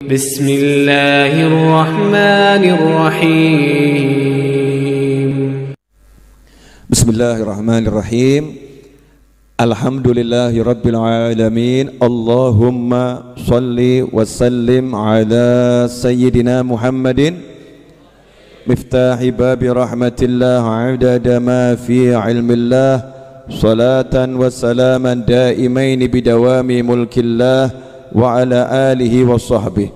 بسم الله الرحمن الرحيم بسم الله الرحمن الرحيم الحمد لله رب العالمين اللهم صل وسلم على سيدنا محمد مفتاح باب رحمة الله عدد ما في علم الله صلاة وسلاما دائمين بدوام ملك الله وعلى آله وصحبه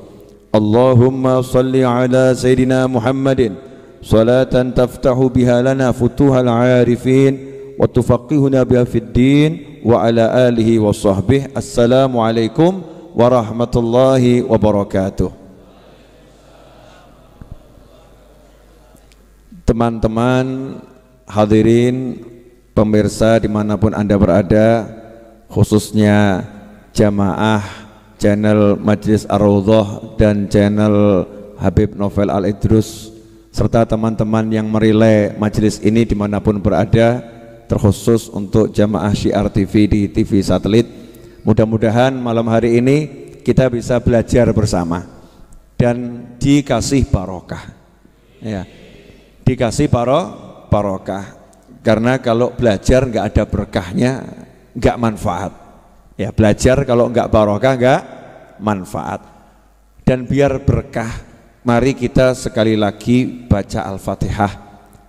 اللهم صل على سيدنا محمد صلاة تفتح بها لنا فتوح العارفين وتفقهنا بها في الدين وعلى آله وصحبه السلام عليكم ورحمة الله وبركاته teman-teman hadirin pemirsa dimanapun anda berada khususnya jamaah channel Majlis ar dan channel Habib Novel Al-Idrus serta teman-teman yang merilai Majlis ini dimanapun berada terkhusus untuk jamaah Syiar TV di TV satelit mudah-mudahan malam hari ini kita bisa belajar bersama dan dikasih barokah ya dikasih paro barokah karena kalau belajar nggak ada berkahnya nggak manfaat Ya belajar kalau enggak barokah enggak manfaat. Dan biar berkah, mari kita sekali lagi baca Al-Fatihah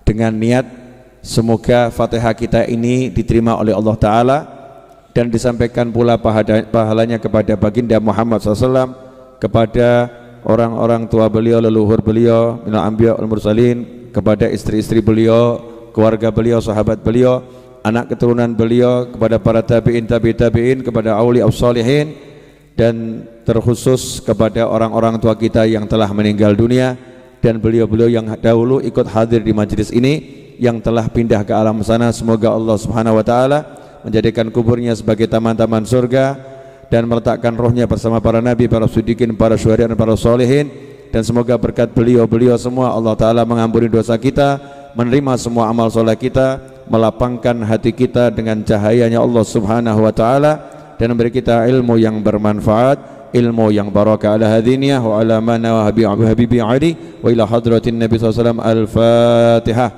dengan niat semoga Fatihah kita ini diterima oleh Allah Ta'ala dan disampaikan pula pahalanya kepada baginda Muhammad SAW kepada orang-orang tua beliau, leluhur beliau, minal Ambiyah ul mursalin, kepada istri-istri beliau, keluarga beliau, sahabat beliau, anak keturunan beliau kepada para tabi'in tabi'in tabi'in kepada auli salihin dan terkhusus kepada orang-orang tua kita yang telah meninggal dunia dan beliau-beliau yang dahulu ikut hadir di majlis ini yang telah pindah ke alam sana semoga Allah Subhanahu wa taala menjadikan kuburnya sebagai taman-taman surga dan meletakkan rohnya bersama para nabi, para sudikin, para syuhada dan para solehin dan semoga berkat beliau-beliau semua Allah taala mengampuni dosa kita, menerima semua amal soleh kita melapangkan hati kita dengan cahayanya Allah Subhanahu wa taala dan memberi kita ilmu yang bermanfaat ilmu yang barakah ala hadiniyah wa ala mana wa habibi ali wa ila hadratin nabi sallallahu alaihi al-fatihah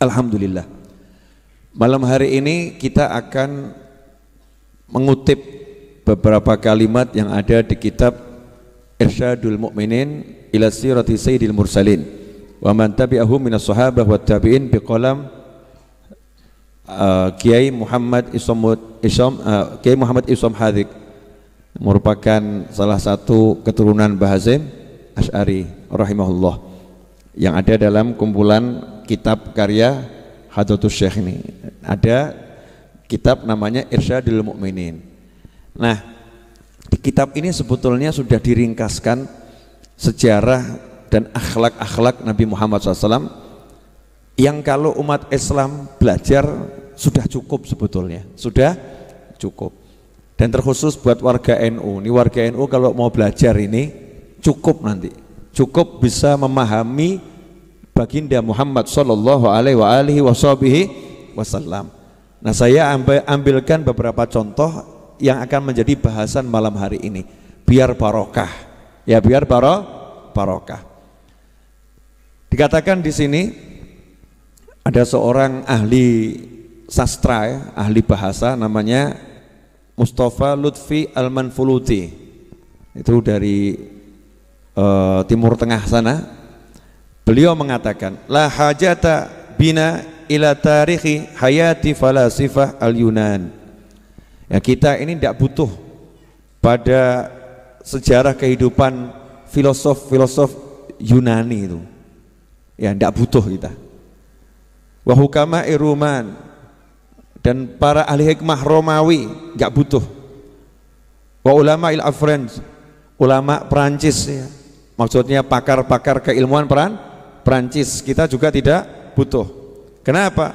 Alhamdulillah Malam hari ini kita akan mengutip beberapa kalimat yang ada di kitab Irsyadul Mukminin ila sirati Sayyidil Mursalin wa man tabi'ahum minas sahabah wa tabi'in biqalam uh, eh, Kiai Muhammad Isamud Isam uh, Kiai Muhammad Isam eh, Hadik merupakan salah satu keturunan Bahazim Asy'ari rahimahullah yang ada dalam kumpulan kitab karya Hadratus Syekh ini. Ada kitab namanya Irsyadul Mukminin. Nah, di kitab ini sebetulnya sudah diringkaskan sejarah dan akhlak-akhlak Nabi Muhammad SAW yang kalau umat Islam belajar sudah cukup sebetulnya, sudah cukup. Dan terkhusus buat warga NU, ini warga NU kalau mau belajar ini cukup nanti, cukup bisa memahami baginda Muhammad sallallahu alaihi wa alihi wasallam. Nah, saya ambilkan beberapa contoh yang akan menjadi bahasan malam hari ini biar barokah. Ya, biar baro barokah. Dikatakan di sini ada seorang ahli sastra, ya, ahli bahasa namanya Mustafa Lutfi Al-Manfuluti. Itu dari uh, timur tengah sana Beliau mengatakan, la hajata bina ila tarikhi hayati falasifah al-Yunan. Ya kita ini tidak butuh pada sejarah kehidupan filosof-filosof Yunani itu. Ya tidak butuh kita. Wahukama iruman dan para ahli hikmah Romawi nggak butuh. Wa ulama il French, ulama Perancis ya. Maksudnya pakar-pakar keilmuan peran Prancis kita juga tidak butuh kenapa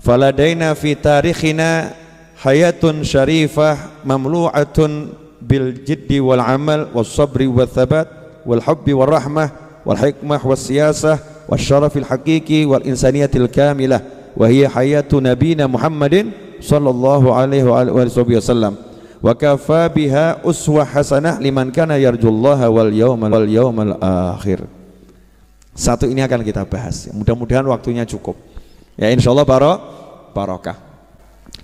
faladaina fi tarikhina hayatun syarifah mamlu'atun bil jiddi wal amal was sabri wal thabat wal hubbi wal rahmah wal hikmah was siyasah wal syarafil hakiki wal insaniyatil kamilah wa hiya hayatu nabina Muhammadin sallallahu alaihi wa alihi wasallam wa kafa biha uswah hasanah liman kana yarjullaha wal yawmal wal yawmal akhir satu ini akan kita bahas. Mudah-mudahan waktunya cukup. Ya insya Allah baro, barokah.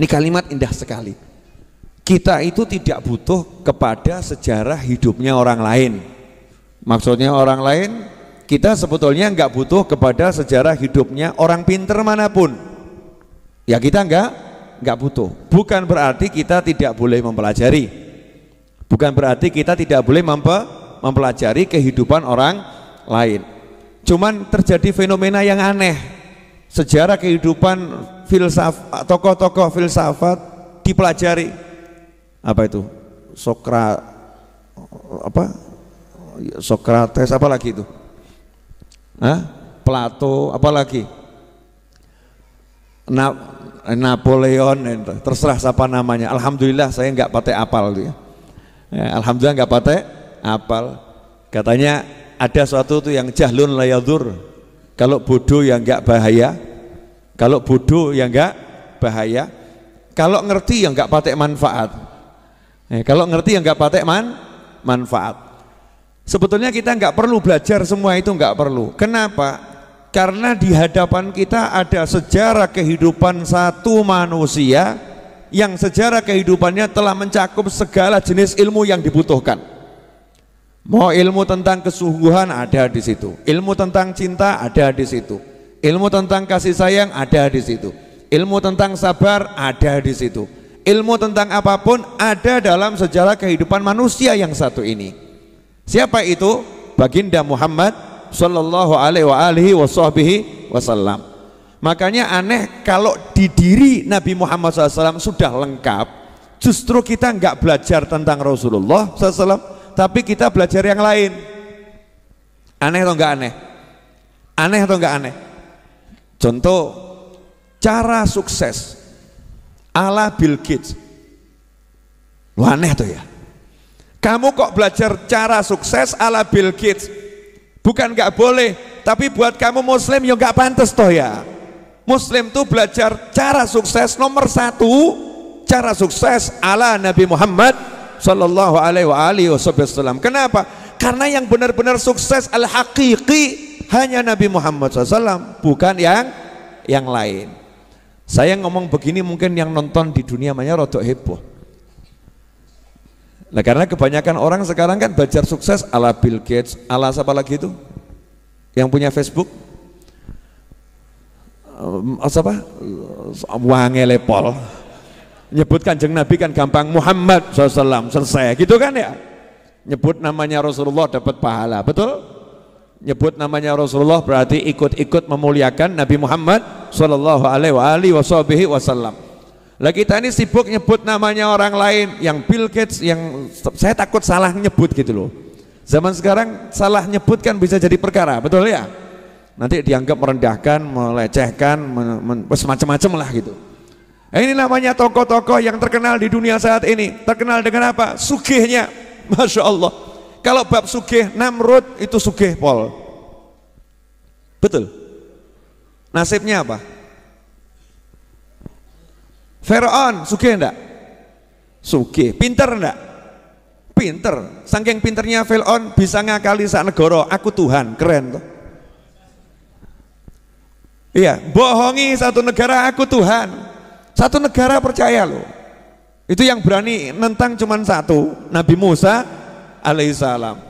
Ini kalimat indah sekali. Kita itu tidak butuh kepada sejarah hidupnya orang lain. Maksudnya orang lain, kita sebetulnya nggak butuh kepada sejarah hidupnya orang pinter manapun. Ya kita nggak nggak butuh. Bukan berarti kita tidak boleh mempelajari. Bukan berarti kita tidak boleh mempe, mempelajari kehidupan orang lain. Cuman terjadi fenomena yang aneh. Sejarah kehidupan filsafat tokoh-tokoh filsafat dipelajari. Apa itu? Sokra apa? Sokrates apalagi itu? Hah? Plato apalagi? Na Napoleon terserah siapa namanya. Alhamdulillah saya nggak pakai apal dia. Ya, Alhamdulillah nggak pakai apal. Katanya ada suatu tuh yang jahlun layadur kalau bodoh yang enggak bahaya kalau bodoh yang enggak bahaya kalau ngerti yang enggak patek manfaat eh, kalau ngerti yang enggak patek man manfaat sebetulnya kita enggak perlu belajar semua itu enggak perlu kenapa karena di hadapan kita ada sejarah kehidupan satu manusia yang sejarah kehidupannya telah mencakup segala jenis ilmu yang dibutuhkan. Mau ilmu tentang kesungguhan ada di situ, ilmu tentang cinta ada di situ, ilmu tentang kasih sayang ada di situ, ilmu tentang sabar ada di situ, ilmu tentang apapun ada dalam sejarah kehidupan manusia yang satu ini. Siapa itu? Baginda Muhammad sallallahu Alaihi wa alihi Wasallam. Makanya aneh kalau di diri Nabi Muhammad SAW sudah lengkap, justru kita nggak belajar tentang Rasulullah SAW tapi kita belajar yang lain. Aneh atau enggak aneh? Aneh atau enggak aneh? Contoh cara sukses ala Bill Gates. Wah, aneh tuh ya. Kamu kok belajar cara sukses ala Bill Gates? Bukan enggak boleh, tapi buat kamu Muslim ya enggak pantas toh ya. Muslim tuh belajar cara sukses nomor satu, cara sukses ala Nabi Muhammad Sallallahu alaihi wasallam Kenapa? Karena yang benar-benar sukses al-haqiqi Hanya Nabi Muhammad SAW Bukan yang yang lain Saya ngomong begini mungkin yang nonton di dunia banyak rodok heboh Nah karena kebanyakan orang sekarang kan belajar sukses ala Bill Gates, ala siapa lagi itu? Yang punya Facebook? Um, apa? Wangelepol. Nyebut kanjeng Nabi kan gampang Muhammad SAW selesai gitu kan ya Nyebut namanya Rasulullah dapat pahala betul? Nyebut namanya Rasulullah berarti ikut-ikut memuliakan Nabi Muhammad Shallallahu Alaihi Wasallam lah kita ini sibuk nyebut namanya orang lain yang Bill Gates yang saya takut salah nyebut gitu loh zaman sekarang salah nyebut kan bisa jadi perkara betul ya nanti dianggap merendahkan melecehkan men, men, semacam-macam lah gitu ini namanya tokoh-tokoh yang terkenal di dunia saat ini. Terkenal dengan apa? Sugihnya. Masya Allah. Kalau bab sugih, Namrud itu sugih pol. Betul. Nasibnya apa? Fir'aun sugih enggak? Sugih. Pinter enggak? Pinter. Saking pinternya Fir'aun bisa ngakali sak negara. Aku Tuhan. Keren tuh. Iya, bohongi satu negara aku Tuhan. Satu negara percaya loh. Itu yang berani nentang cuma satu, Nabi Musa alaihissalam.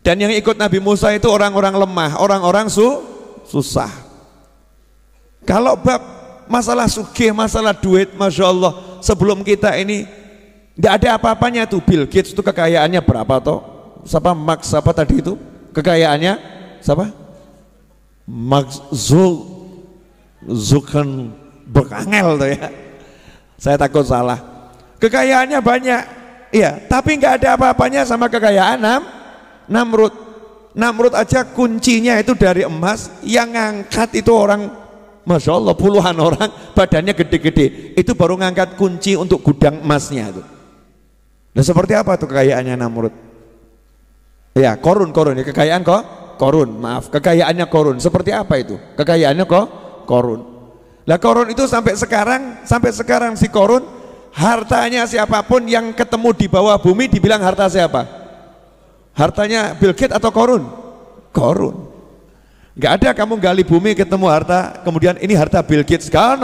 Dan yang ikut Nabi Musa itu orang-orang lemah, orang-orang su susah. Kalau bab masalah sugih, masalah duit, masya Allah, sebelum kita ini tidak ada apa-apanya tuh Bill Gates itu kekayaannya berapa toh? Siapa Max siapa tadi itu? Kekayaannya siapa? Zul Zuckerberg berangel tuh ya saya takut salah kekayaannya banyak iya tapi nggak ada apa-apanya sama kekayaan Nam Namrud Namrud aja kuncinya itu dari emas yang ngangkat itu orang Masya Allah puluhan orang badannya gede-gede itu baru ngangkat kunci untuk gudang emasnya itu nah seperti apa tuh kekayaannya Namrud ya korun korun ya kekayaan kok korun maaf kekayaannya korun seperti apa itu kekayaannya kok korun lah korun itu sampai sekarang, sampai sekarang si korun hartanya siapapun yang ketemu di bawah bumi dibilang harta siapa? Hartanya Bill Gates atau korun? Korun. Gak ada kamu gali bumi ketemu harta, kemudian ini harta Bill Gates, gak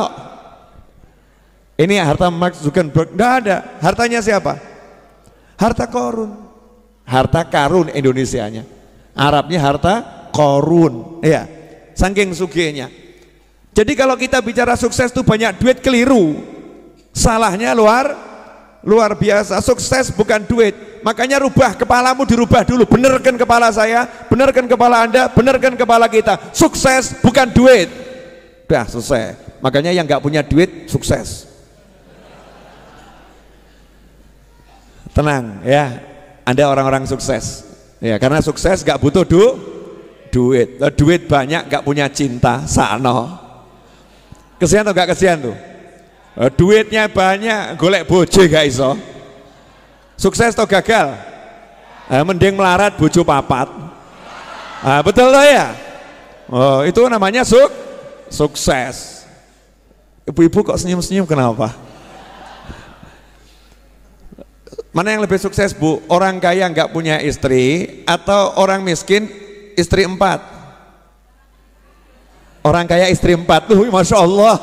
Ini harta Mark Zuckerberg, gak ada. Hartanya siapa? Harta korun. Harta karun Indonesia nya Arabnya harta korun. Ya, saking sugenya jadi kalau kita bicara sukses itu banyak duit keliru. Salahnya luar luar biasa. Sukses bukan duit. Makanya rubah kepalamu dirubah dulu. Benerkan kepala saya, benerkan kepala Anda, benerkan kepala kita. Sukses bukan duit. Dah selesai. Makanya yang nggak punya duit sukses. Tenang ya. Anda orang-orang sukses. Ya, karena sukses nggak butuh du duit. Duit banyak nggak punya cinta, sakno kesian atau gak kesian tuh eh, duitnya banyak golek boje gak iso sukses atau gagal eh, mending melarat bojo papat ah, betul loh ya oh, itu namanya suk sukses ibu-ibu kok senyum-senyum kenapa mana yang lebih sukses bu orang kaya nggak punya istri atau orang miskin istri empat Orang kaya istri empat tuh, masya Allah.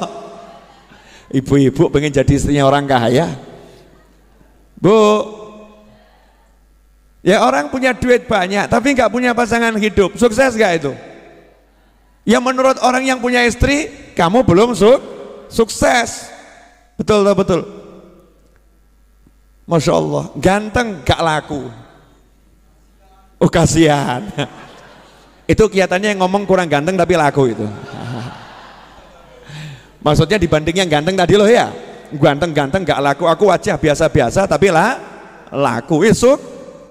Ibu-ibu pengen jadi istrinya orang kaya. Bu, ya orang punya duit banyak tapi nggak punya pasangan hidup, sukses gak itu? Ya menurut orang yang punya istri, kamu belum su sukses. Betul betul? Masya Allah, ganteng gak laku. Oh kasihan. itu kelihatannya yang ngomong kurang ganteng tapi laku itu maksudnya dibanding yang ganteng tadi loh ya ganteng-ganteng gak laku aku wajah biasa-biasa tapi lah laku itu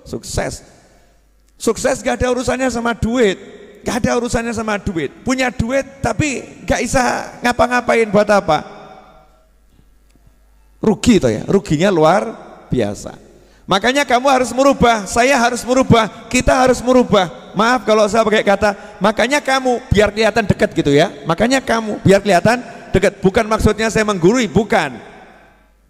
sukses sukses gak ada urusannya sama duit gak ada urusannya sama duit punya duit tapi gak bisa ngapa-ngapain buat apa rugi toh ya ruginya luar biasa Makanya kamu harus merubah, saya harus merubah, kita harus merubah. Maaf kalau saya pakai kata, makanya kamu biar kelihatan dekat gitu ya. Makanya kamu biar kelihatan dekat. Bukan maksudnya saya menggurui, bukan.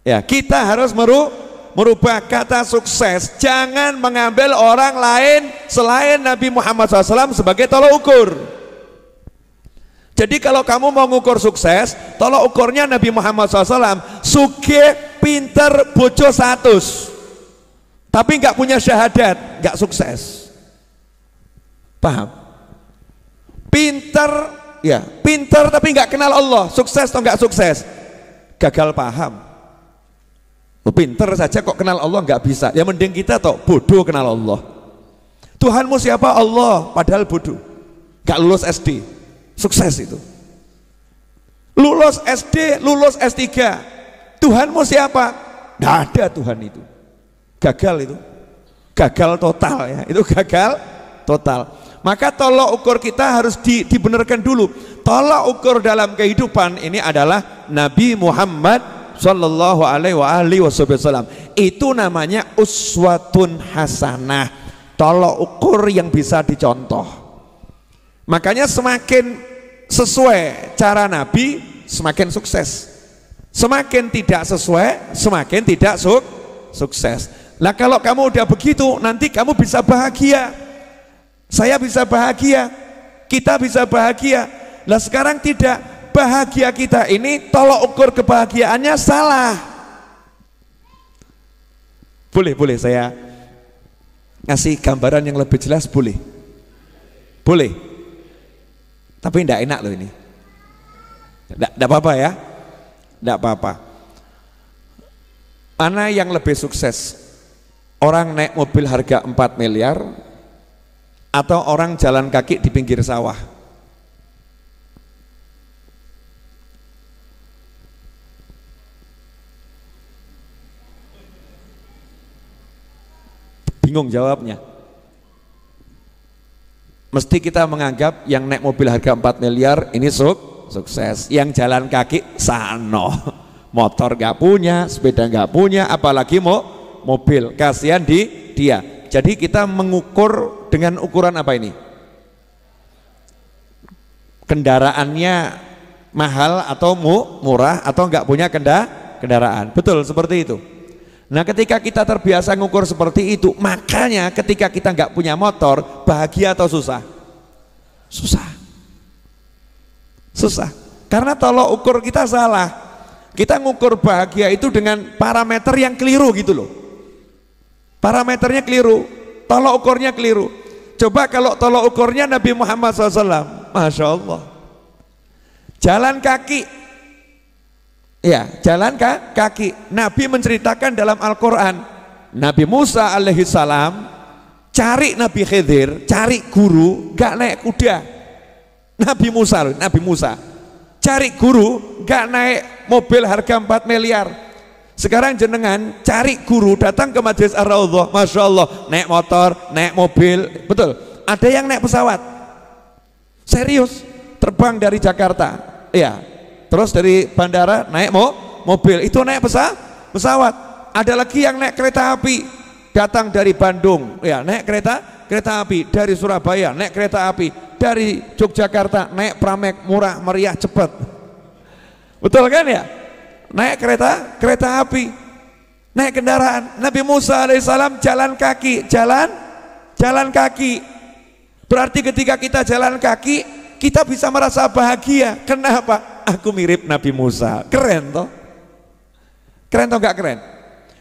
Ya, kita harus meru merubah kata sukses. Jangan mengambil orang lain selain Nabi Muhammad SAW sebagai tolok ukur. Jadi kalau kamu mau ngukur sukses, tolok ukurnya Nabi Muhammad SAW, suke pinter, bojo, satus. Tapi nggak punya syahadat, nggak sukses. Paham? Pinter, ya, pinter tapi nggak kenal Allah, sukses atau nggak sukses, gagal paham. Pinter saja kok kenal Allah nggak bisa. Ya mending kita toh bodoh kenal Allah. Tuhanmu siapa Allah, padahal bodoh, nggak lulus SD, sukses itu. Lulus SD, lulus S3, Tuhanmu siapa? Nggak ada Tuhan itu gagal itu gagal total ya itu gagal total maka tolok ukur kita harus di, dibenarkan dulu Tolok ukur dalam kehidupan ini adalah Nabi Muhammad Shallallahu Alaihi Wasallam itu namanya uswatun hasanah Tolok ukur yang bisa dicontoh makanya semakin sesuai cara Nabi semakin sukses semakin tidak sesuai semakin tidak suk sukses lah kalau kamu udah begitu, nanti kamu bisa bahagia. Saya bisa bahagia, kita bisa bahagia. Lah sekarang tidak, bahagia kita ini tolok ukur kebahagiaannya salah. Boleh, boleh saya ngasih gambaran yang lebih jelas boleh. Boleh. Tapi tidak enak loh ini. Tidak apa-apa ya. Tidak apa-apa. Mana yang lebih sukses? orang naik mobil harga 4 miliar atau orang jalan kaki di pinggir sawah bingung jawabnya mesti kita menganggap yang naik mobil harga 4 miliar ini suk sukses yang jalan kaki sano motor gak punya sepeda gak punya apalagi mau mobil. Kasihan di dia. Jadi kita mengukur dengan ukuran apa ini? Kendaraannya mahal atau mu, murah atau enggak punya kendaraan. Betul seperti itu. Nah ketika kita terbiasa ngukur seperti itu, makanya ketika kita enggak punya motor, bahagia atau susah? Susah. Susah. Karena tolok ukur kita salah. Kita ngukur bahagia itu dengan parameter yang keliru gitu loh parameternya keliru tolok ukurnya keliru coba kalau tolok ukurnya Nabi Muhammad SAW Masya Allah jalan kaki ya jalan kaki Nabi menceritakan dalam Al-Quran Nabi Musa alaihi salam cari Nabi Khidir cari guru gak naik kuda Nabi Musa Nabi Musa cari guru gak naik mobil harga 4 miliar sekarang jenengan cari guru datang ke majelis Ar-Raudhah, masya Allah naik motor, naik mobil, betul. Ada yang naik pesawat, serius terbang dari Jakarta, ya. Terus dari bandara naik mo mobil, itu naik pesa pesawat. Ada lagi yang naik kereta api, datang dari Bandung, ya naik kereta kereta api dari Surabaya, naik kereta api dari Yogyakarta, naik pramek murah meriah cepat. Betul kan ya? naik kereta kereta api naik kendaraan Nabi Musa alaihissalam jalan kaki jalan jalan kaki berarti ketika kita jalan kaki kita bisa merasa bahagia kenapa aku mirip Nabi Musa keren toh keren toh Gak keren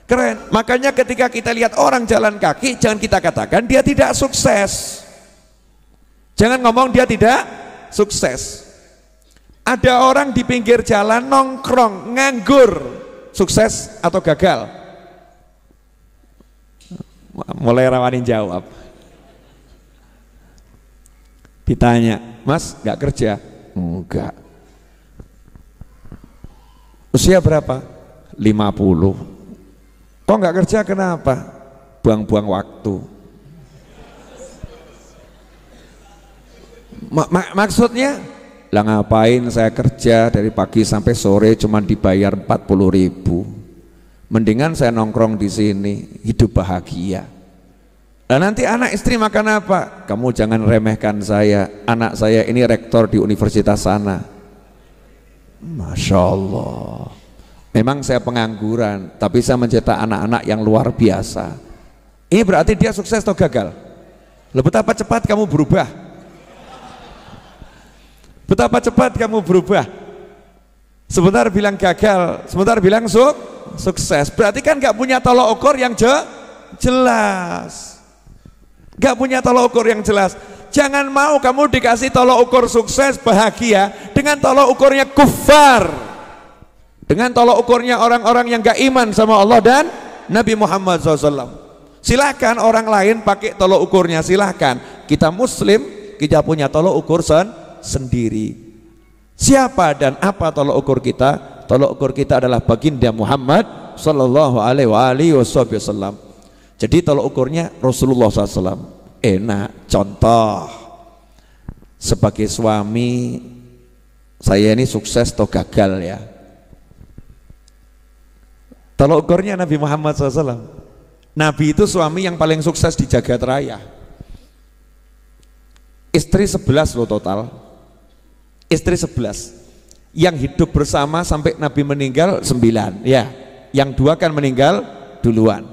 keren makanya ketika kita lihat orang jalan kaki jangan kita katakan dia tidak sukses jangan ngomong dia tidak sukses ada orang di pinggir jalan nongkrong, nganggur, sukses atau gagal? Mulai rawanin jawab. Ditanya, Mas, nggak kerja? Enggak. Usia berapa? 50. Kok nggak kerja kenapa? Buang-buang waktu. Ma maksudnya lah ngapain saya kerja dari pagi sampai sore cuma dibayar 40 ribu mendingan saya nongkrong di sini hidup bahagia Nah nanti anak istri makan apa? Kamu jangan remehkan saya. Anak saya ini rektor di universitas sana. Masya Allah. Memang saya pengangguran, tapi saya mencetak anak-anak yang luar biasa. Ini berarti dia sukses atau gagal? Lebih apa cepat kamu berubah. Betapa cepat kamu berubah. Sebentar bilang gagal, sebentar bilang suk, sukses. Berarti kan nggak punya tolok ukur yang je, jelas. Gak punya tolok ukur yang jelas. Jangan mau kamu dikasih tolok ukur sukses bahagia dengan tolok ukurnya kufar. Dengan tolok ukurnya orang-orang yang gak iman sama Allah dan Nabi Muhammad SAW. Silahkan orang lain pakai tolok ukurnya, silahkan. Kita muslim, kita punya tolok ukur sen sendiri. Siapa dan apa tolok ukur kita? tolok ukur kita adalah baginda Muhammad sallallahu alaihi wasallam. Jadi tolok ukurnya Rasulullah SAW. Enak contoh. Sebagai suami saya ini sukses atau gagal ya. tolok ukurnya Nabi Muhammad SAW. Nabi itu suami yang paling sukses di jagat raya. Istri 11 loh total istri sebelas yang hidup bersama sampai Nabi meninggal sembilan ya yang dua kan meninggal duluan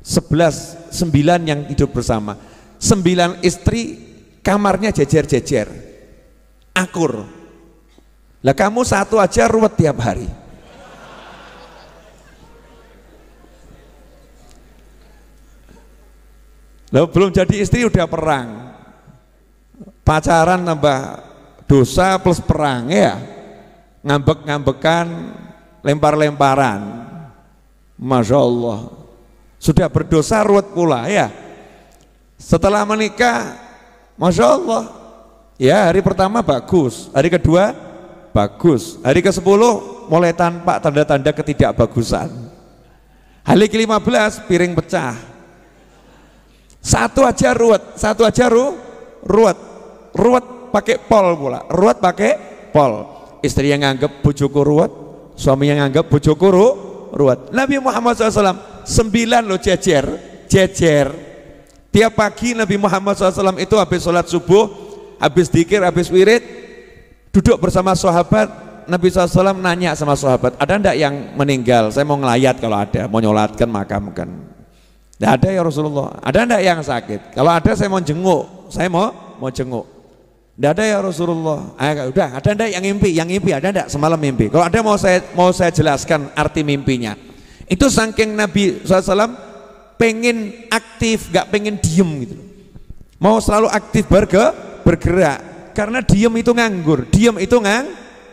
sebelas sembilan yang hidup bersama sembilan istri kamarnya jejer-jejer akur lah kamu satu aja ruwet tiap hari Loh, belum jadi istri udah perang pacaran tambah dosa plus perang ya ngambek-ngambekan lempar-lemparan Masya Allah sudah berdosa ruwet pula ya setelah menikah Masya Allah ya hari pertama bagus hari kedua bagus hari ke sepuluh mulai tanpa tanda-tanda ketidakbagusan hari ke lima belas piring pecah satu aja ruwet satu aja ru, ruwet ruwet pakai pol pula ruwet pakai pol istri yang anggap bujuku ruwet suami yang anggap bujuku ru, ruwet Nabi Muhammad SAW sembilan lo jejer jejer tiap pagi Nabi Muhammad SAW itu habis sholat subuh habis dikir habis wirid duduk bersama sahabat Nabi SAW nanya sama sahabat ada ndak yang meninggal saya mau ngelayat kalau ada mau nyolatkan makamkan tidak ada ya Rasulullah. Ada ndak yang sakit? Kalau ada saya mau jenguk. Saya mau mau jenguk. Tidak ada ya Rasulullah. Eh, udah, ada ndak yang mimpi? Yang mimpi ada ndak semalam mimpi? Kalau ada mau saya mau saya jelaskan arti mimpinya. Itu saking Nabi SAW pengen aktif, gak pengen diem gitu. Mau selalu aktif berge, bergerak. Karena diem itu nganggur, diem itu ngang,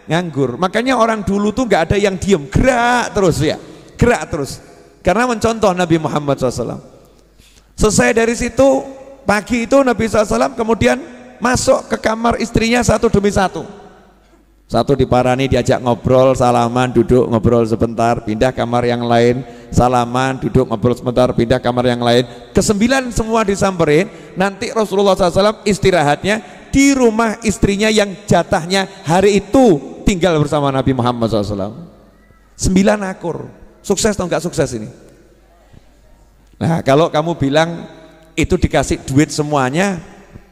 nganggur. Makanya orang dulu tuh gak ada yang diem, gerak terus ya, gerak terus. Karena mencontoh Nabi Muhammad SAW. Selesai dari situ pagi itu Nabi SAW kemudian masuk ke kamar istrinya satu demi satu satu di parani diajak ngobrol salaman duduk ngobrol sebentar pindah kamar yang lain salaman duduk ngobrol sebentar pindah kamar yang lain kesembilan semua disamperin nanti Rasulullah SAW istirahatnya di rumah istrinya yang jatahnya hari itu tinggal bersama Nabi Muhammad SAW sembilan akur sukses atau enggak sukses ini nah kalau kamu bilang itu dikasih duit semuanya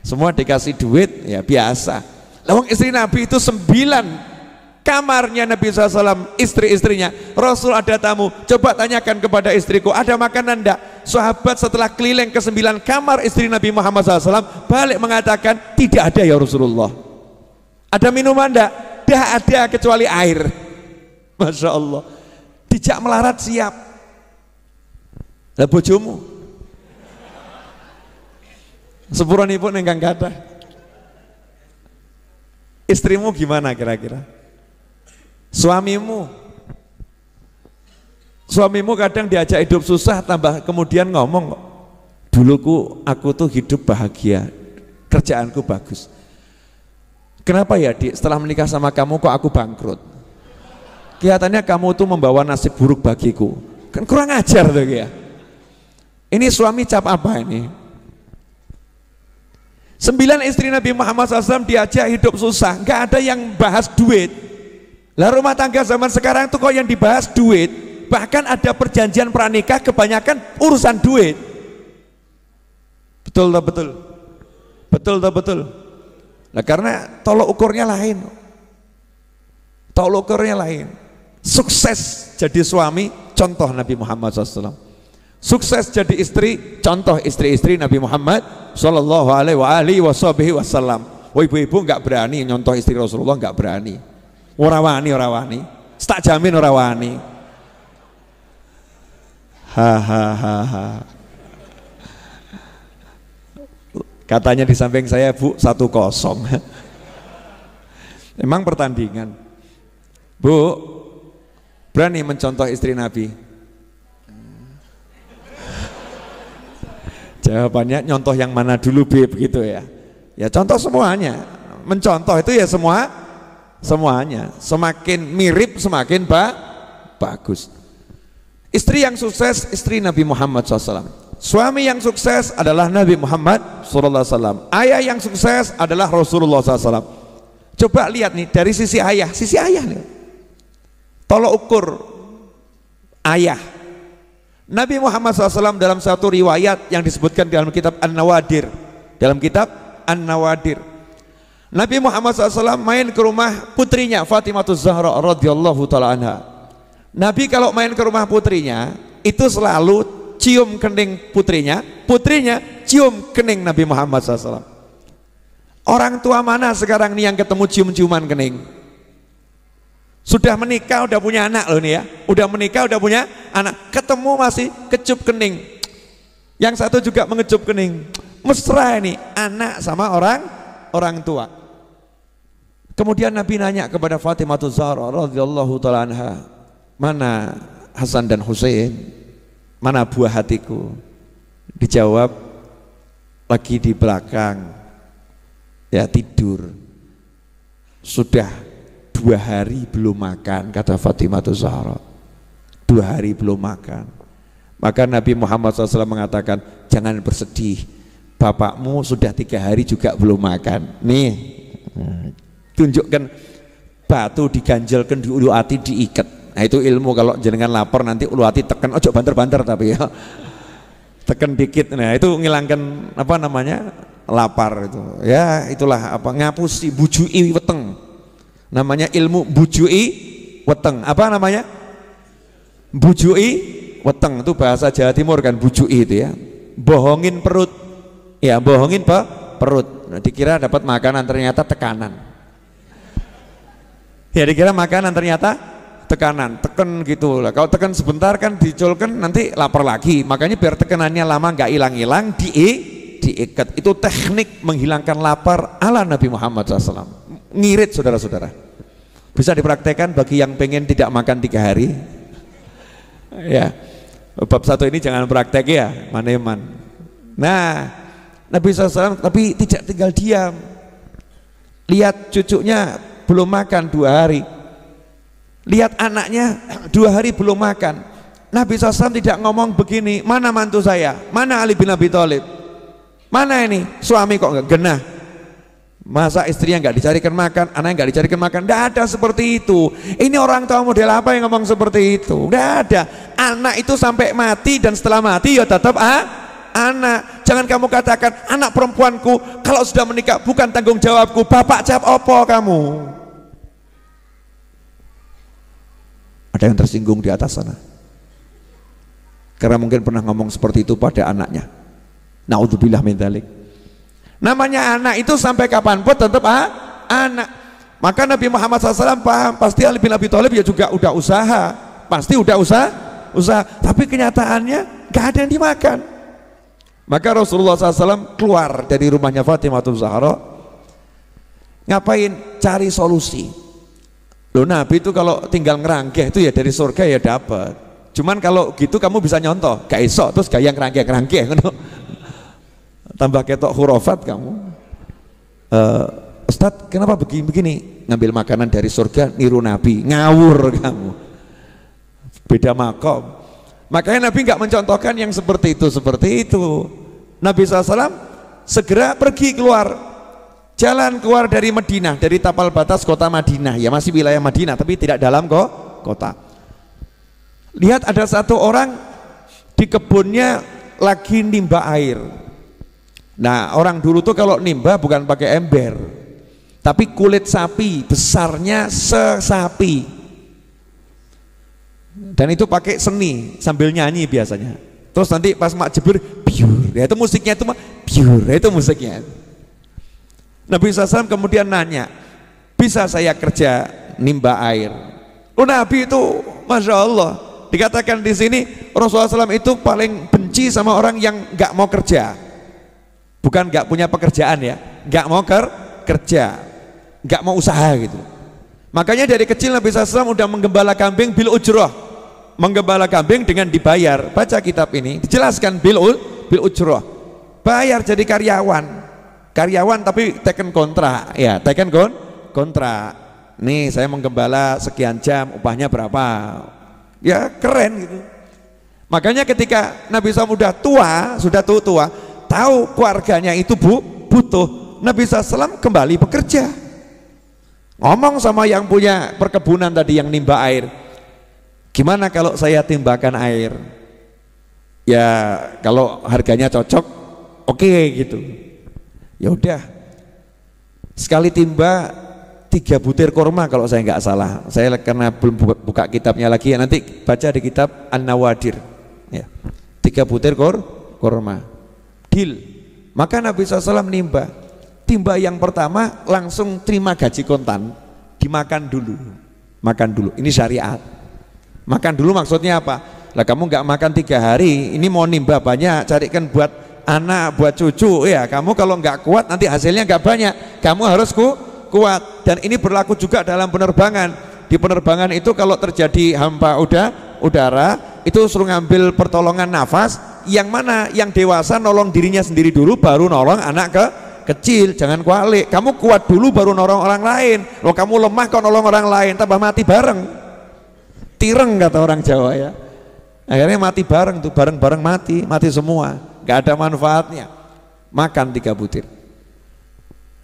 semua dikasih duit, ya biasa. Lawang istri Nabi itu sembilan kamarnya Nabi SAW, istri-istrinya. Rasul ada tamu, coba tanyakan kepada istriku, ada makanan enggak? Sahabat setelah keliling ke sembilan kamar istri Nabi Muhammad SAW, balik mengatakan, tidak ada ya Rasulullah. Ada minuman enggak? Tidak ada kecuali air. Masya Allah. Dijak melarat siap. Lah bojomu, Sepuranipun enggak ada Istrimu gimana kira-kira? Suamimu Suamimu kadang diajak hidup susah tambah kemudian ngomong kok. Duluku aku tuh hidup bahagia, kerjaanku bagus. Kenapa ya, Dik? Setelah menikah sama kamu kok aku bangkrut? Kelihatannya kamu tuh membawa nasib buruk bagiku. Kan kurang ajar tuh ya. Ini suami cap apa ini? Sembilan istri Nabi Muhammad SAW diajak hidup susah, nggak ada yang bahas duit. Lah rumah tangga zaman sekarang tuh kok yang dibahas duit, bahkan ada perjanjian pranikah kebanyakan urusan duit. Betul tak betul? Betul tak betul? Nah karena tolok ukurnya lain. Tolok ukurnya lain. Sukses jadi suami contoh Nabi Muhammad SAW Sukses jadi istri, contoh istri-istri Nabi Muhammad Shallallahu Alaihi Wasallam. Oh ibu-ibu nggak berani nyontoh istri Rasulullah nggak berani. Orawani orawani, Tak jamin orawani. Hahaha. Katanya di samping saya bu satu kosong. Emang pertandingan. Bu, berani mencontoh istri Nabi? Jawabannya nyontoh yang mana dulu B begitu ya. Ya contoh semuanya. Mencontoh itu ya semua semuanya. Semakin mirip semakin ba bagus. Istri yang sukses istri Nabi Muhammad SAW. Suami yang sukses adalah Nabi Muhammad SAW. Ayah yang sukses adalah Rasulullah SAW. Coba lihat nih dari sisi ayah, sisi ayah nih. Tolok ukur ayah Nabi Muhammad SAW dalam satu riwayat yang disebutkan dalam kitab An-Nawadir dalam kitab An-Nawadir Nabi Muhammad SAW main ke rumah putrinya Fatimah Zahra radhiyallahu taala anha. Nabi kalau main ke rumah putrinya itu selalu cium kening putrinya, putrinya cium kening Nabi Muhammad SAW. Orang tua mana sekarang nih yang ketemu cium-ciuman kening? Sudah menikah, udah punya anak loh nih ya. Udah menikah, udah punya anak. Ketemu masih kecup kening. Yang satu juga mengecup kening. Mesra ini anak sama orang orang tua. Kemudian Nabi nanya kepada Fatimah Zahra radhiyallahu taala anha, "Mana Hasan dan Hussein? Mana buah hatiku?" Dijawab, "Lagi di belakang." Ya tidur. Sudah dua hari belum makan kata Fatimah Zahra dua hari belum makan maka Nabi Muhammad SAW mengatakan jangan bersedih bapakmu sudah tiga hari juga belum makan nih tunjukkan batu diganjelkan di ulu hati diikat nah itu ilmu kalau jenengan lapar nanti ulu hati tekan ojo banter-banter tapi ya tekan dikit nah itu ngilangkan apa namanya lapar itu ya itulah apa ngapusi bujui weteng namanya ilmu bujui weteng apa namanya bujui weteng itu bahasa Jawa Timur kan bujui itu ya bohongin perut ya bohongin pe perut nah, dikira dapat makanan ternyata tekanan ya dikira makanan ternyata tekanan, teken gitu lah. Kalau teken sebentar kan diculkan nanti lapar lagi. Makanya biar tekenannya lama nggak hilang-hilang di diikat. Itu teknik menghilangkan lapar ala Nabi Muhammad SAW. Ngirit saudara-saudara bisa dipraktekkan bagi yang pengen tidak makan tiga hari ya bab satu ini jangan praktek ya maneman nah Nabi SAW tapi tidak tinggal diam lihat cucunya belum makan dua hari lihat anaknya dua hari belum makan Nabi SAW tidak ngomong begini mana mantu saya mana Ali bin Abi Thalib mana ini suami kok nggak genah Masa istrinya nggak dicarikan makan, anaknya nggak dicarikan makan, nggak ada seperti itu. Ini orang tua model apa yang ngomong seperti itu? Nggak ada. Anak itu sampai mati dan setelah mati ya tetap ah, anak. Jangan kamu katakan anak perempuanku kalau sudah menikah bukan tanggung jawabku. Bapak cap opo kamu. Ada yang tersinggung di atas sana. Karena mungkin pernah ngomong seperti itu pada anaknya. Naudzubillah min dzalik. Namanya anak itu sampai kapanpun tetap ah, anak. Maka Nabi Muhammad SAW paham, pasti Ali bin Abi Thalib ya juga udah usaha, pasti udah usaha, usaha. Tapi kenyataannya gak ada yang dimakan. Maka Rasulullah SAW keluar dari rumahnya Fatimah Zahra. Ngapain? Cari solusi. lo Nabi itu kalau tinggal ngerangkeh itu ya dari surga ya dapat. Cuman kalau gitu kamu bisa nyontoh, gak iso terus yang ngerangkeh-ngerangkeh tambah ketok hurufat kamu uh, Ustadz kenapa begini-begini ngambil makanan dari surga niru Nabi ngawur kamu beda makom makanya Nabi nggak mencontohkan yang seperti itu seperti itu Nabi SAW segera pergi keluar jalan keluar dari Madinah dari tapal batas kota Madinah ya masih wilayah Madinah tapi tidak dalam kok kota lihat ada satu orang di kebunnya lagi nimba air Nah orang dulu tuh kalau nimba bukan pakai ember Tapi kulit sapi besarnya sesapi Dan itu pakai seni sambil nyanyi biasanya Terus nanti pas mak jebur biur ya itu musiknya itu mah biur ya itu musiknya nah, Nabi SAW kemudian nanya Bisa saya kerja nimba air Oh Nabi itu Masya Allah Dikatakan di sini Rasulullah SAW itu paling benci sama orang yang nggak mau kerja bukan nggak punya pekerjaan ya nggak mau ker kerja nggak mau usaha gitu makanya dari kecil Nabi SAW udah menggembala kambing bil ujroh menggembala kambing dengan dibayar baca kitab ini dijelaskan bil bil ujroh bayar jadi karyawan karyawan tapi teken kontrak ya teken kon kontrak nih saya menggembala sekian jam upahnya berapa ya keren gitu makanya ketika Nabi SAW sudah tua sudah tua tua tahu keluarganya itu bu butuh Nabi SAW kembali bekerja ngomong sama yang punya perkebunan tadi yang nimba air gimana kalau saya timbakan air ya kalau harganya cocok oke okay, gitu ya udah sekali timba tiga butir kurma kalau saya nggak salah saya karena belum buka, kitabnya lagi ya nanti baca di kitab An-Nawadir ya tiga butir kurma deal maka Nabi SAW nimba timba yang pertama langsung terima gaji kontan dimakan dulu makan dulu ini syariat makan dulu maksudnya apa lah kamu nggak makan tiga hari ini mau nimba banyak carikan buat anak buat cucu ya kamu kalau nggak kuat nanti hasilnya nggak banyak kamu harus ku kuat dan ini berlaku juga dalam penerbangan di penerbangan itu kalau terjadi hampa udah udara itu suruh ngambil pertolongan nafas yang mana yang dewasa nolong dirinya sendiri dulu baru nolong anak ke kecil jangan kualik kamu kuat dulu baru nolong orang lain lo kamu lemah kok nolong orang lain tambah mati bareng tireng kata orang Jawa ya akhirnya mati bareng tuh bareng-bareng mati mati semua gak ada manfaatnya makan tiga butir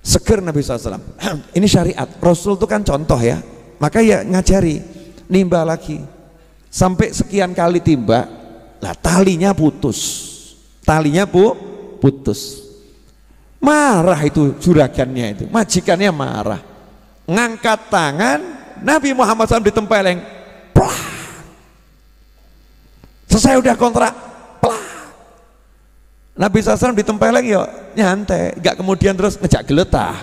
seger Nabi SAW ini syariat Rasul itu kan contoh ya maka ya ngajari nimba lagi sampai sekian kali timba lah talinya putus talinya bu putus marah itu juragannya itu majikannya marah ngangkat tangan Nabi Muhammad SAW ditempeleng Plah. selesai udah kontrak Plah. Nabi SAW ditempeleng yuk ya nyantai gak kemudian terus ngejak geletah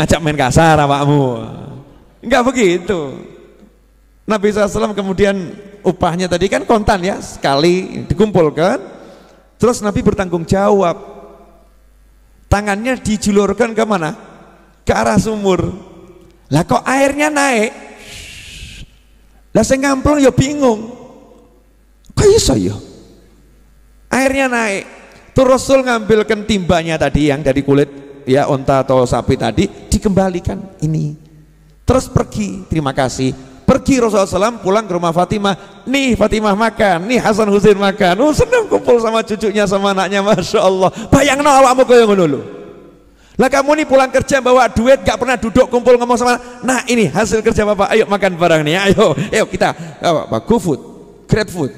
ngajak main kasar awakmu enggak begitu Nabi SAW kemudian upahnya tadi kan kontan ya, sekali dikumpulkan. Terus Nabi bertanggung jawab. Tangannya dijulurkan ke mana? Ke arah sumur. Lah kok airnya naik? Lah saya ngamplong ya bingung. Kok bisa ya? Airnya naik. Terus Rasul ngambilkan timbanya tadi yang dari kulit ya onta atau sapi tadi dikembalikan ini. Terus pergi, terima kasih Pergi Rasulullah SAW pulang ke rumah Fatimah. Nih Fatimah makan, nih Hasan Husin makan. Oh senang kumpul sama cucunya sama anaknya, masya Allah. Bayang no kamu yang dulu. Lah kamu nih pulang kerja bawa duit gak pernah duduk kumpul ngomong sama. Nah ini hasil kerja bapak. Ayo makan barang nih. Ya. Ayo, ayo kita apa, apa great food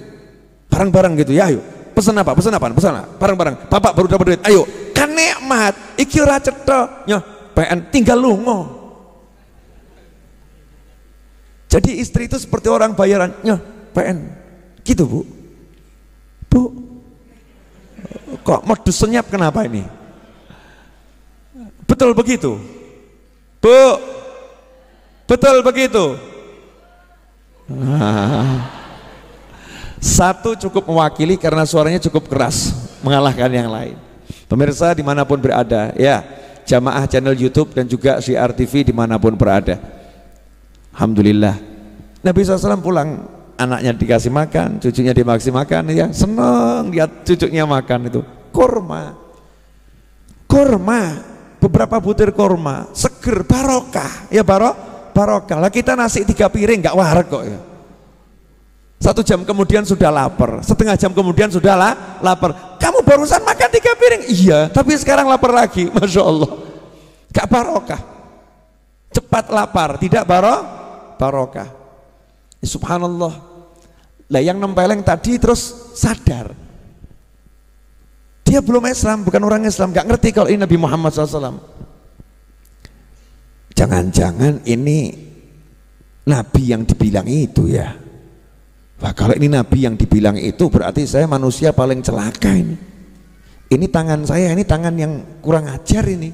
barang-barang gitu ya. Ayo pesan apa? pesan apa? pesan apa? Barang-barang. Bapak baru dapat duit. Ayo kan nikmat. Iki ora PN tinggal lungo jadi istri itu seperti orang bayaran, nyah, PN. Gitu, Bu. Bu. Kok modus senyap kenapa ini? Betul begitu. Bu. Betul begitu. Satu cukup mewakili karena suaranya cukup keras, mengalahkan yang lain. Pemirsa dimanapun berada, ya jamaah channel YouTube dan juga CRTV dimanapun berada. Alhamdulillah. Nabi SAW pulang, anaknya dikasih makan, cucunya dikasih makan, ya seneng lihat cucunya makan itu. Kurma. Kurma. beberapa butir kurma. seger, barokah, ya barok, barokah. Lah kita nasi tiga piring nggak warak kok ya. Satu jam kemudian sudah lapar, setengah jam kemudian sudah lah, lapar. Kamu barusan makan tiga piring, iya, tapi sekarang lapar lagi, masya Allah. Gak barokah, cepat lapar, tidak barokah barokah. Ya, subhanallah. Lah yang nempeleng tadi terus sadar. Dia belum Islam, bukan orang Islam, gak ngerti kalau ini Nabi Muhammad SAW. Jangan-jangan ini Nabi yang dibilang itu ya. Wah kalau ini Nabi yang dibilang itu berarti saya manusia paling celaka ini. Ini tangan saya, ini tangan yang kurang ajar ini.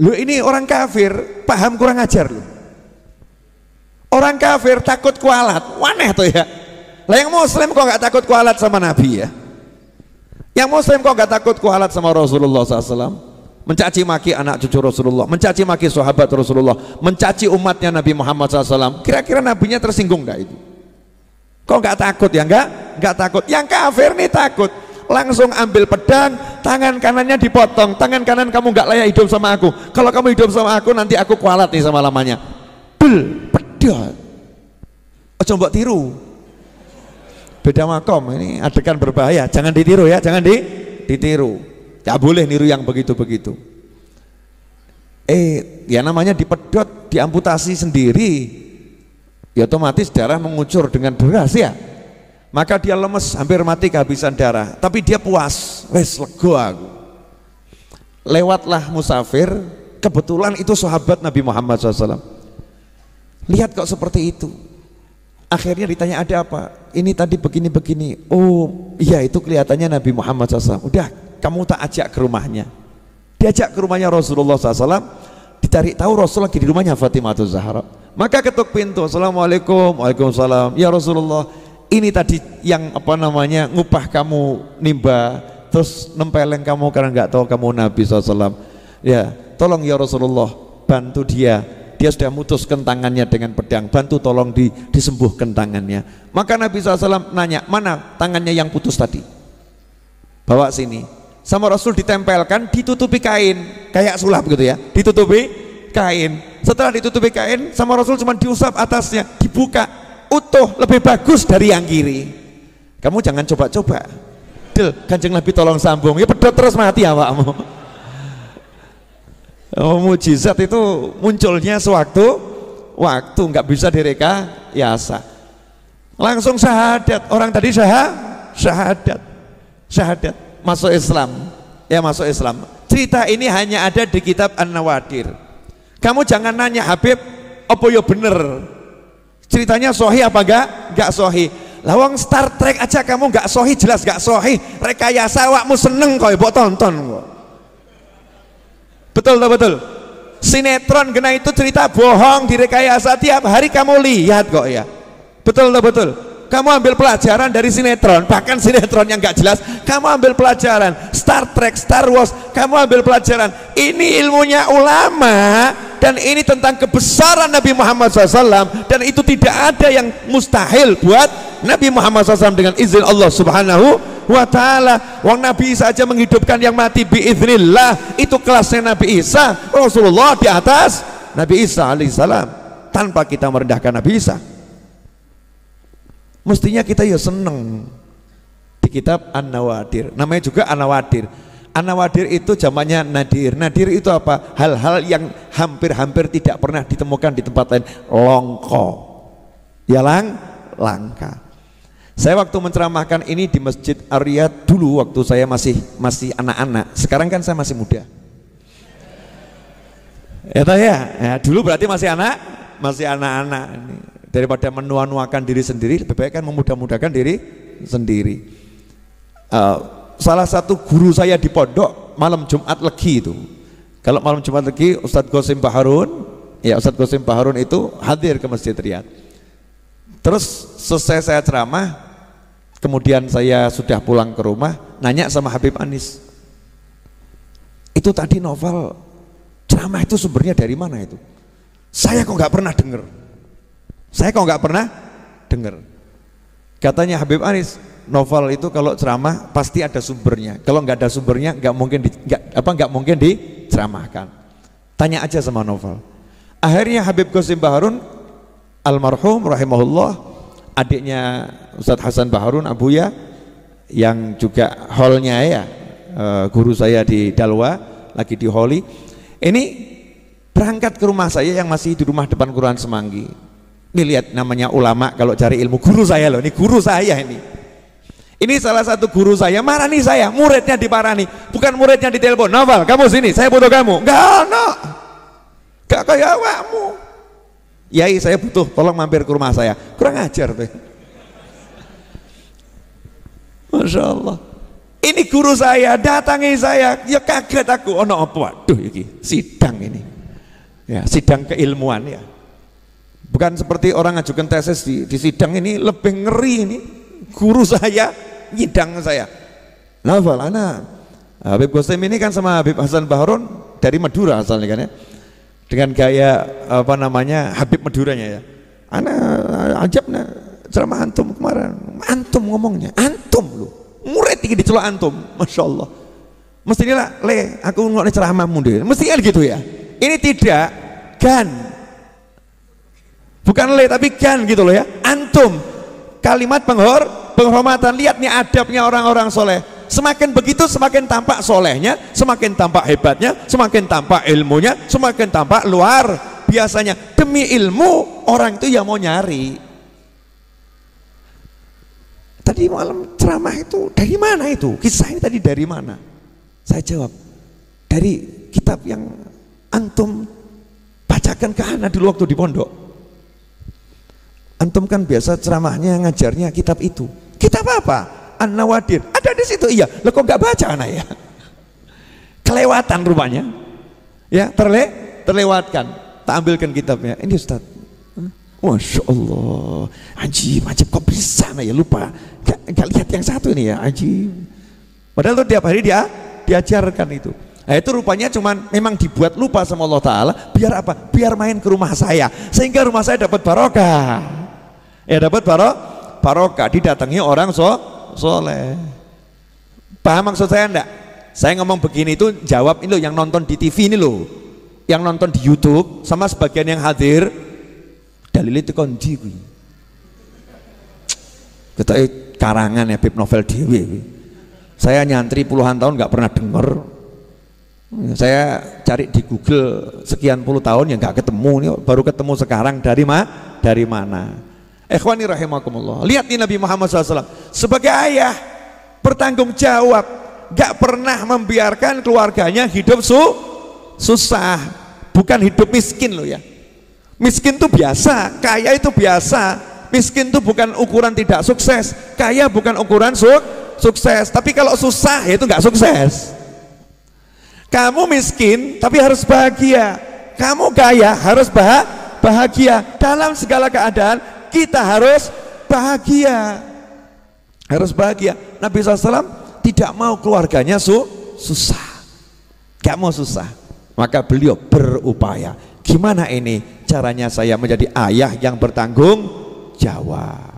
Lu ini orang kafir, paham kurang ajar loh. Orang kafir takut kualat, aneh tuh ya. Lah yang muslim kok nggak takut kualat sama Nabi ya? Yang muslim kok nggak takut kualat sama Rasulullah SAW? Mencaci maki anak cucu Rasulullah, mencaci maki sahabat Rasulullah, mencaci umatnya Nabi Muhammad SAW. Kira-kira nabinya tersinggung nggak itu? Kok nggak takut ya Gak? Nggak takut. Yang kafir nih takut. Langsung ambil pedang, tangan kanannya dipotong. Tangan kanan kamu nggak layak hidup sama aku. Kalau kamu hidup sama aku nanti aku kualat nih sama lamanya. Bel, ada oh, coba tiru beda makom ini adegan berbahaya jangan ditiru ya jangan di ditiru tidak ya boleh niru yang begitu-begitu eh ya namanya dipedot diamputasi sendiri ya otomatis darah mengucur dengan deras ya maka dia lemes hampir mati kehabisan darah tapi dia puas wes lego aku lewatlah musafir kebetulan itu sahabat Nabi Muhammad SAW Lihat kok seperti itu. Akhirnya ditanya ada apa? Ini tadi begini-begini. Oh iya itu kelihatannya Nabi Muhammad SAW. Udah kamu tak ajak ke rumahnya. Diajak ke rumahnya Rasulullah SAW. Dicari tahu Rasul lagi di rumahnya Fatimah Zahra. Maka ketuk pintu. Assalamualaikum. Waalaikumsalam. Ya Rasulullah ini tadi yang apa namanya ngupah kamu nimba terus nempeleng kamu karena nggak tahu kamu Nabi SAW ya tolong ya Rasulullah bantu dia dia sudah mutuskan tangannya dengan pedang bantu tolong di, disembuhkan tangannya maka Nabi SAW nanya mana tangannya yang putus tadi bawa sini sama Rasul ditempelkan ditutupi kain kayak sulap gitu ya ditutupi kain setelah ditutupi kain sama Rasul cuma diusap atasnya dibuka utuh lebih bagus dari yang kiri kamu jangan coba-coba Del, kanjeng Nabi tolong sambung ya pedot terus mati awakmu oh, mujizat itu munculnya sewaktu waktu nggak bisa direka yasa langsung syahadat orang tadi syah syahadat syahadat masuk Islam ya masuk Islam cerita ini hanya ada di kitab An-Nawadir kamu jangan nanya Habib apa yo ya bener ceritanya sohi apa enggak enggak sohi lawang Star Trek aja kamu enggak sohi jelas enggak sohi rekayasa wakmu seneng kau ya, ibu tonton kok Betul tak betul? Sinetron kena itu cerita bohong direkayasa tiap hari kamu lihat kok ya. Betul tak betul? Kamu ambil pelajaran dari sinetron, bahkan sinetron yang gak jelas, kamu ambil pelajaran. Star Trek, Star Wars, kamu ambil pelajaran. Ini ilmunya ulama dan ini tentang kebesaran Nabi Muhammad SAW dan itu tidak ada yang mustahil buat Nabi Muhammad SAW dengan izin Allah Subhanahu wa taala. Wong Nabi Isa aja menghidupkan yang mati biiznillah. Itu kelasnya Nabi Isa. Rasulullah di atas Nabi Isa alaihissalam tanpa kita merendahkan Nabi Isa. Mestinya kita ya seneng di kitab An-Nawadir. Namanya juga An-Nawadir. An nawadir itu zamannya nadir. Nadir itu apa? Hal-hal yang hampir-hampir tidak pernah ditemukan di tempat lain. Longko. Ya lang, langka. Saya waktu menceramahkan ini di Masjid Arya dulu waktu saya masih masih anak-anak. Sekarang kan saya masih muda. Ya ya, ya dulu berarti masih anak, masih anak-anak. Daripada menua-nuakan diri sendiri, lebih baik kan memudah-mudahkan diri sendiri. Uh, salah satu guru saya di pondok malam Jumat Legi itu. Kalau malam Jumat Legi Ustadz Gosim Baharun, ya Ustadz Gosim Baharun itu hadir ke Masjid Riyadh Terus selesai saya ceramah, kemudian saya sudah pulang ke rumah, nanya sama Habib Anis. Itu tadi novel ceramah itu sumbernya dari mana itu? Saya kok nggak pernah dengar. Saya kok nggak pernah dengar. Katanya Habib Anis, novel itu kalau ceramah pasti ada sumbernya. Kalau nggak ada sumbernya nggak mungkin di, gak, apa nggak mungkin diceramahkan. Tanya aja sama novel. Akhirnya Habib Gosim Baharun almarhum rahimahullah adiknya Ustadz Hasan Baharun Abuya yang juga hallnya ya eh, guru saya di Dalwa lagi di Holi ini berangkat ke rumah saya yang masih di rumah depan Quran Semanggi ini lihat namanya ulama kalau cari ilmu guru saya loh ini guru saya ini ini salah satu guru saya marah nih saya muridnya di Parani bukan muridnya di telepon. Novel kamu sini saya butuh kamu enggak no enggak kayak awakmu Yai saya butuh tolong mampir ke rumah saya kurang ajar tuh Masya Allah ini guru saya datangi saya ya kaget aku oh no apa waduh ini sidang ini ya sidang keilmuan ya bukan seperti orang ajukan tesis di, di sidang ini lebih ngeri ini guru saya nyidang saya nah Habib Gosem ini kan sama Habib Hasan Bahrun dari Madura asalnya kan ya dengan gaya apa namanya Habib Maduranya ya. Anak eh, ajab nah ceramah antum kemarin, antum ngomongnya, antum lu, murid tinggi dicelok antum, masya Allah. Mestinya lah, le, aku ngomongin ceramahmu deh, mestinya kan gitu ya. Ini tidak gan, bukan le tapi gan gitu loh ya, antum. Kalimat penghor, penghormatan, lihat nih adabnya orang-orang soleh Semakin begitu semakin tampak solehnya, semakin tampak hebatnya, semakin tampak ilmunya, semakin tampak luar biasanya. Demi ilmu orang itu yang mau nyari. Tadi malam ceramah itu dari mana itu? Kisah ini tadi dari mana? Saya jawab, dari kitab yang antum bacakan ke anak dulu waktu di pondok. Antum kan biasa ceramahnya ngajarnya kitab itu. Kitab apa? An-Nawadir. Ada di situ, iya. lo kok gak baca anak ya? Kelewatan rupanya. Ya, terle terlewatkan. Tak ambilkan kitabnya. Ini ustad, Masya Allah. Ajib, ajib. Kok bisa anak ya? Lupa. Gak, gak lihat yang satu ini ya. Ajib. Padahal tuh tiap hari dia diajarkan itu. Nah itu rupanya cuman memang dibuat lupa sama Allah Ta'ala biar apa? biar main ke rumah saya sehingga rumah saya dapat barokah ya dapat barokah barokah didatangi orang so soleh paham maksud saya enggak saya ngomong begini itu jawab ini loh yang nonton di TV ini loh yang nonton di YouTube sama sebagian yang hadir dalil itu kondi kita karangan ya bib novel dewi saya nyantri puluhan tahun nggak pernah dengar saya cari di Google sekian puluh tahun yang nggak ketemu nih baru ketemu sekarang dari ma dari mana Ikhwani rahimakumullah. Lihat nih Nabi Muhammad SAW. Sebagai ayah, bertanggung jawab. Gak pernah membiarkan keluarganya hidup su susah. Bukan hidup miskin loh ya. Miskin itu biasa, kaya itu biasa. Miskin itu bukan ukuran tidak sukses, kaya bukan ukuran su sukses. Tapi kalau susah ya itu gak sukses. Kamu miskin tapi harus bahagia. Kamu kaya harus bah bahagia dalam segala keadaan kita harus bahagia. Harus bahagia. Nabi SAW tidak mau keluarganya su susah. Gak mau susah. Maka beliau berupaya. Gimana ini caranya saya menjadi ayah yang bertanggung jawab?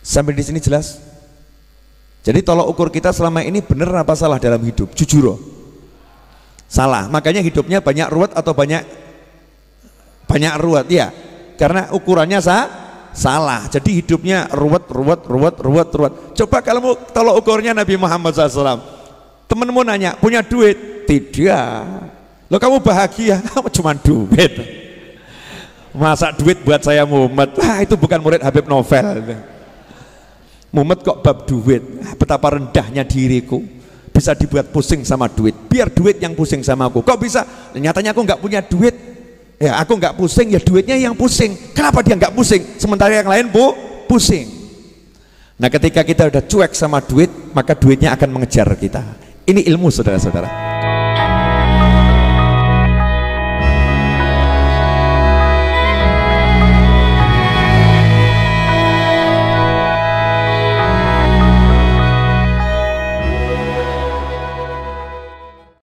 Sampai di sini jelas? Jadi tolok ukur kita selama ini benar apa salah dalam hidup? Jujur. Salah. Makanya hidupnya banyak ruwet atau banyak banyak ruwet ya. Karena ukurannya sah salah. Jadi hidupnya ruwet, ruwet, ruwet, ruwet, ruwet. Coba kalau mau tolok ukurnya Nabi Muhammad SAW. Temenmu nanya, punya duit? Tidak. Lo kamu bahagia? Kamu cuma duit. Masa duit buat saya Muhammad Ah, itu bukan murid Habib Novel. Muhammad kok bab duit? Betapa rendahnya diriku bisa dibuat pusing sama duit biar duit yang pusing sama aku kok bisa nyatanya aku nggak punya duit Ya, aku nggak pusing, ya duitnya yang pusing. Kenapa dia nggak pusing? Sementara yang lain bu, pusing. Nah, ketika kita udah cuek sama duit, maka duitnya akan mengejar kita. Ini ilmu saudara-saudara.